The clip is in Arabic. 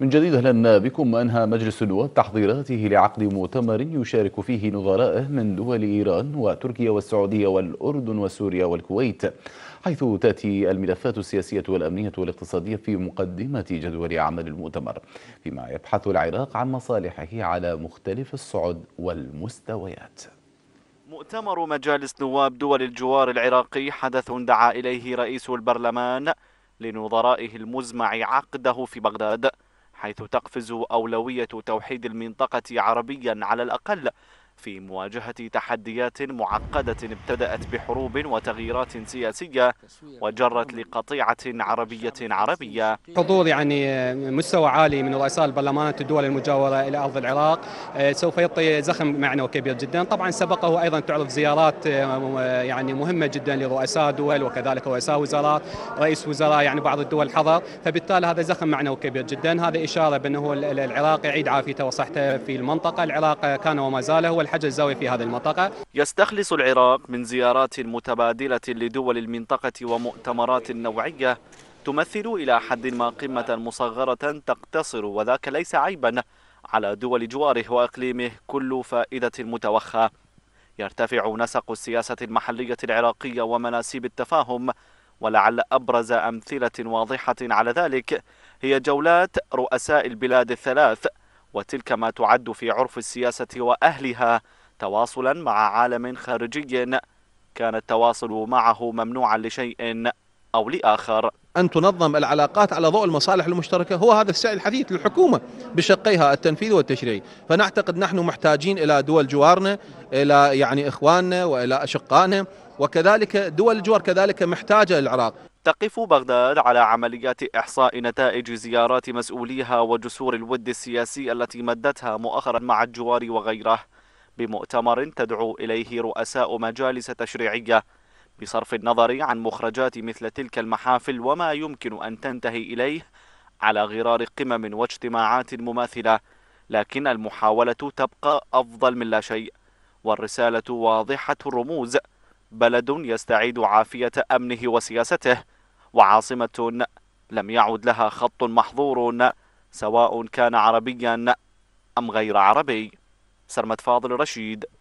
من جديد اهلا بكم انهى مجلس النواب تحضيراته لعقد مؤتمر يشارك فيه نظرائه من دول ايران وتركيا والسعوديه والاردن وسوريا والكويت حيث تاتي الملفات السياسيه والامنيه والاقتصاديه في مقدمه جدول عمل المؤتمر فيما يبحث العراق عن مصالحه على مختلف الصعد والمستويات مؤتمر مجالس نواب دول الجوار العراقي حدث دعا اليه رئيس البرلمان لنظرائه المزمع عقده في بغداد حيث تقفز أولوية توحيد المنطقة عربيا على الأقل في مواجهة تحديات معقدة ابتدأت بحروب وتغييرات سياسية وجرت لقطيعة عربية عربية حضور يعني آه، مستوى عالي من رؤساء البرلمانات الدول المجاورة إلى أرض العراق آه، سوف يعطي زخم معنوي كبير جدا طبعا سبقه أيضا تعرض زيارات آه، يعني مهمة جدا لرؤساء دول وكذلك رؤساء وزارات رئيس وزراء يعني بعض الدول حضر فبالتالي هذا زخم معنوي كبير جدا هذا إشارة بأنه العراق يعيد عافيته وصحته في المنطقة العراق كان وما زال هو أول حجر زوي في هذه المنطقة يستخلص العراق من زيارات متبادلة لدول المنطقة ومؤتمرات نوعية تمثل إلى حد ما قمة مصغرة تقتصر وذاك ليس عيبا على دول جواره وإقليمه كل فائدة متوخى يرتفع نسق السياسة المحلية العراقية ومناسيب التفاهم ولعل أبرز أمثلة واضحة على ذلك هي جولات رؤساء البلاد الثلاث وتلك ما تعد في عرف السياسة وأهلها تواصلا مع عالم خارجي كان التواصل معه ممنوعا لشيء أو لآخر أن تنظم العلاقات على ضوء المصالح المشتركة هو هذا السعي الحديث للحكومة بشقيها التنفيذ والتشريعي فنعتقد نحن محتاجين إلى دول جوارنا إلى يعني إخواننا وإلى أشقائنا وكذلك دول الجوار كذلك محتاجة للعراق تقف بغداد على عمليات إحصاء نتائج زيارات مسؤوليها وجسور الود السياسي التي مدتها مؤخرا مع الجوار وغيره بمؤتمر تدعو إليه رؤساء مجالس تشريعية بصرف النظر عن مخرجات مثل تلك المحافل وما يمكن أن تنتهي إليه على غرار قمم واجتماعات مماثلة لكن المحاولة تبقى أفضل من لا شيء والرسالة واضحة الرموز بلد يستعيد عافية أمنه وسياسته وعاصمة لم يعد لها خط محظور سواء كان عربيا أم غير عربي سرمد فاضل رشيد